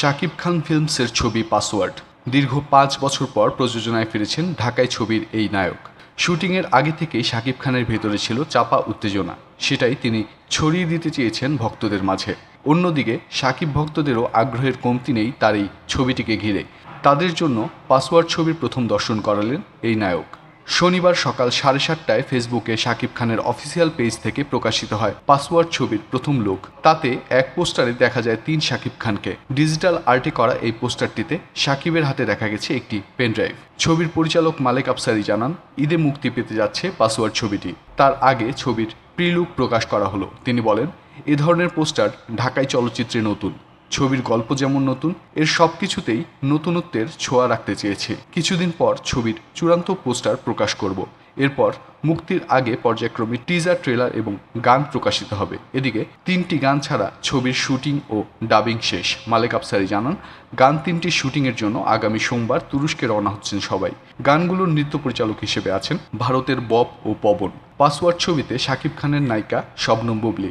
শাকিব খান ফিল্মসের ছবি পাসওয়ার্ড দীর্ঘ পাঁচ বছর পর প্রযোজনায় ফিরেছেন ঢাকায় ছবির এই নায়ক শুটিংয়ের আগে থেকেই শাকিব খানের ভেতরে ছিল চাপা উত্তেজনা সেটাই তিনি ছড়িয়ে দিতে চেয়েছেন ভক্তদের মাঝে অন্যদিকে শাকিব ভক্তদেরও আগ্রহের কমতি নেই তার এই ছবিটিকে ঘিরে তাদের জন্য পাসওয়ার্ড ছবির প্রথম দর্শন করালেন এই নায়ক শনিবার সকাল সাড়ে সাতটায় ফেসবুকে শাকিব খানের অফিসিয়াল পেজ থেকে প্রকাশিত হয় পাসওয়ার্ড ছবির প্রথম লুক তাতে এক পোস্টারে দেখা যায় তিন শাকিব খানকে ডিজিটাল আর্টে করা এই পোস্টারটিতে শাকিবের হাতে দেখা গেছে একটি পেনড্রাইভ ছবির পরিচালক মালেক আফসারি জানান ঈদে মুক্তি পেতে যাচ্ছে পাসওয়ার্ড ছবিটি তার আগে ছবির প্রিলুক প্রকাশ করা হলো তিনি বলেন এ ধরনের পোস্টার ঢাকায় চলচ্চিত্রে নতুন ছবির গল্প যেমন নতুন এর সব কিছুতেই নতুনত্বের ছোঁয়া রাখতে চেয়েছে কিছুদিন পর ছবির চূড়ান্ত পোস্টার প্রকাশ করব এরপর মুক্তির আগে পর্যায়ক্রমে টিজার ট্রেলার এবং গান প্রকাশিত হবে এদিকে তিনটি গান ছাড়া ছবির শুটিং ও ডাবিং শেষ মালেক আফসারি জানান গান তিনটি শুটিংয়ের জন্য আগামী সোমবার তুরস্কে রওনা হচ্ছেন সবাই গানগুলোর নৃত্য পরিচালক হিসেবে আছেন ভারতের বব ও পবন পাসওয়ার্ড ছবিতে শাকিব খানের নায়িকা শবনম বুবলি